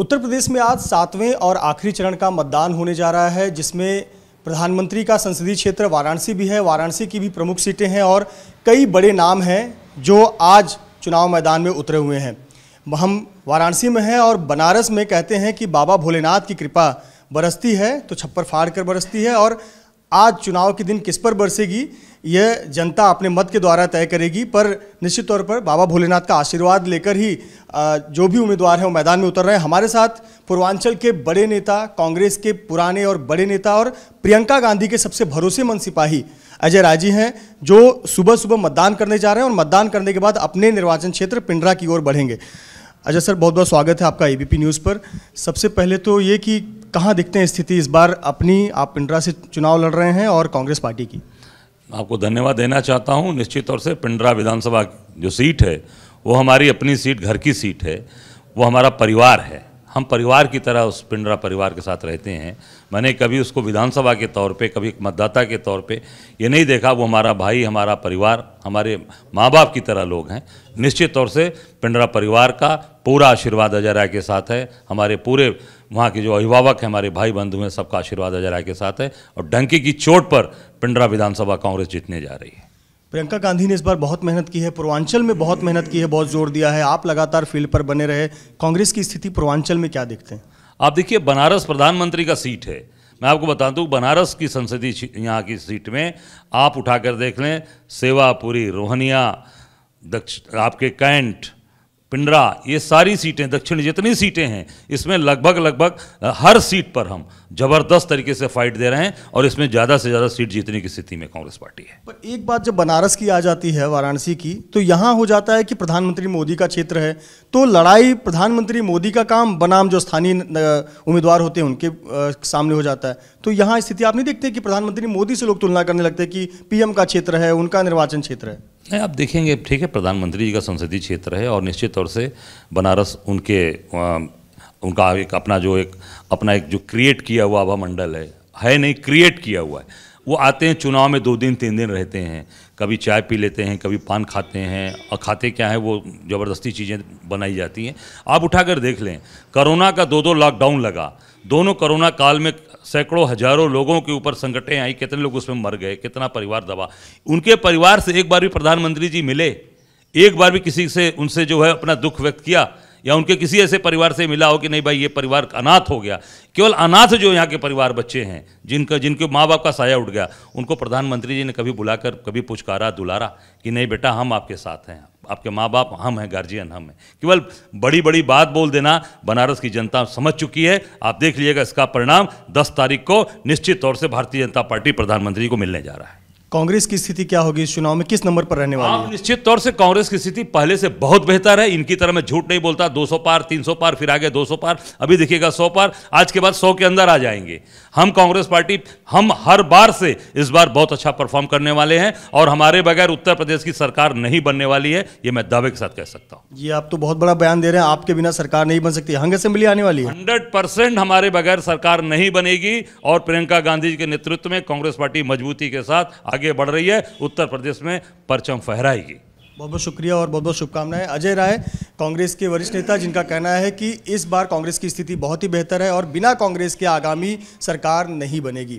उत्तर प्रदेश में आज सातवें और आखिरी चरण का मतदान होने जा रहा है जिसमें प्रधानमंत्री का संसदीय क्षेत्र वाराणसी भी है वाराणसी की भी प्रमुख सीटें हैं और कई बड़े नाम हैं जो आज चुनाव मैदान में उतरे हुए हैं हम वाराणसी में हैं और बनारस में कहते हैं कि बाबा भोलेनाथ की कृपा बरसती है तो छप्पर फाड़ कर बरसती है और आज चुनाव के दिन किस पर बरसेगी यह जनता अपने मत के द्वारा तय करेगी पर निश्चित तौर पर बाबा भोलेनाथ का आशीर्वाद लेकर ही जो भी उम्मीदवार हैं वो मैदान में उतर रहे हैं हमारे साथ पूर्वांचल के बड़े नेता कांग्रेस के पुराने और बड़े नेता और प्रियंका गांधी के सबसे भरोसेमंद सिपाही अजय राजी हैं जो सुबह सुबह मतदान करने जा रहे हैं और मतदान करने के बाद अपने निर्वाचन क्षेत्र पिंडरा की ओर बढ़ेंगे अजय सर बहुत बहुत स्वागत है आपका ए न्यूज़ पर सबसे पहले तो ये कि कहाँ दिखते हैं स्थिति इस बार अपनी आप पिंडरा से चुनाव लड़ रहे हैं और कांग्रेस पार्टी की आपको धन्यवाद देना चाहता हूँ निश्चित तौर से पिंडरा विधानसभा जो सीट है वो हमारी अपनी सीट घर की सीट है वो हमारा परिवार है हम परिवार की तरह उस पिंडरा परिवार के साथ रहते हैं मैंने कभी उसको विधानसभा के तौर पे कभी मतदाता के तौर पे ये नहीं देखा वो हमारा भाई हमारा परिवार हमारे माँ बाप की तरह लोग हैं निश्चित तौर से पिंडरा परिवार का पूरा आशीर्वाद अजय के साथ है हमारे पूरे वहाँ के जो अभिभावक हैं हमारे भाई बंधु हैं सबका आशीर्वाद अजय के साथ है और डंकी की चोट पर पिंडरा विधानसभा कांग्रेस जीतने जा रही है प्रियंका गांधी ने इस बार बहुत मेहनत की है पूर्वांचल में बहुत मेहनत की है बहुत जोर दिया है आप लगातार फील्ड पर बने रहे कांग्रेस की स्थिति पूर्वांचल में क्या देखते हैं आप देखिए बनारस प्रधानमंत्री का सीट है मैं आपको बता दूं बनारस की संसदीय यहाँ की सीट में आप उठाकर देख लें सेवापुरी रोहनिया दक्ष आपके कैंट पिंडरा ये सारी सीटें दक्षिण जितनी सीटें हैं इसमें लगभग लगभग हर सीट पर हम जबरदस्त तरीके से फाइट दे रहे हैं और इसमें ज़्यादा से ज़्यादा सीट जीतने की स्थिति में कांग्रेस पार्टी है पर एक बात जब बनारस की आ जाती है वाराणसी की तो यहाँ हो जाता है कि प्रधानमंत्री मोदी का क्षेत्र है तो लड़ाई प्रधानमंत्री मोदी का काम बनाम जो स्थानीय उम्मीदवार होते हैं उनके सामने हो जाता है तो यहाँ स्थिति आप नहीं देखते कि प्रधानमंत्री मोदी से लोग तुलना करने लगते हैं कि पीएम का क्षेत्र है उनका निर्वाचन क्षेत्र है नहीं आप देखेंगे ठीक है प्रधानमंत्री जी का संसदीय क्षेत्र है और निश्चित तौर से बनारस उनके उनका एक अपना जो एक अपना एक जो क्रिएट किया हुआ आभा मंडल है है नहीं क्रिएट किया हुआ है वो आते हैं चुनाव में दो दिन तीन दिन रहते हैं कभी चाय पी लेते हैं कभी पान खाते हैं और खाते क्या है वो ज़बरदस्ती चीज़ें बनाई जाती हैं आप उठाकर देख लें कोरोना का दो दो लॉकडाउन लगा दोनों कोरोना काल में सैकड़ों हजारों लोगों के ऊपर संकटें आई कितने लोग उसमें मर गए कितना परिवार दबा उनके परिवार से एक बार भी प्रधानमंत्री जी मिले एक बार भी किसी से उनसे जो है अपना दुख व्यक्त किया या उनके किसी ऐसे परिवार से मिला हो कि नहीं भाई ये परिवार अनाथ हो गया केवल अनाथ जो यहाँ के परिवार बच्चे हैं जिनका जिनके माँ बाप का साया उठ गया उनको प्रधानमंत्री जी ने कभी बुलाकर कभी पुचकारा दुलारा कि नहीं बेटा हम आपके साथ हैं आपके माँ बाप हम हैं गार्जियन हम हैं केवल बड़ी बड़ी बात बोल देना बनारस की जनता समझ चुकी है आप देख लीजिएगा इसका परिणाम दस तारीख को निश्चित तौर से भारतीय जनता पार्टी प्रधानमंत्री को मिलने जा रहा है कांग्रेस की स्थिति क्या होगी इस चुनाव में किस नंबर पर रहने वाली है निश्चित तौर से कांग्रेस की स्थिति पहले से बहुत बेहतर है इनकी तरह मैं झूठ नहीं बोलता 200 पार 300 पार फिर आगे 200 पार अभी देखिएगा 100 पार आज के बाद 100 के अंदर आ जाएंगे हम कांग्रेस पार्टी हम हर बार से इस बार बहुत अच्छा परफॉर्म करने वाले हैं और हमारे बगैर उत्तर प्रदेश की सरकार नहीं बनने वाली है ये मैं दावे के साथ कह सकता हूँ ये आप तो बहुत बड़ा बयान दे रहे हैं आपके बिना सरकार नहीं बन सकती हंग असेंबली आने वाली है हंड्रेड हमारे बगैर सरकार नहीं बनेगी और प्रियंका गांधी जी के नेतृत्व में कांग्रेस पार्टी मजबूती के साथ आगे बढ़ रही है उत्तर प्रदेश में परचम फहराएगी बहुत बहुत शुक्रिया और बहुत बहुत शुभकामनाएं अजय राय कांग्रेस के वरिष्ठ नेता जिनका कहना है कि इस बार कांग्रेस की स्थिति बहुत ही बेहतर है और बिना कांग्रेस के आगामी सरकार नहीं बनेगी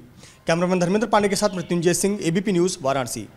कैमरामैन धर्मेंद्र पांडे के साथ मृत्युंजय सिंह एबीपी न्यूज़ वाराणसी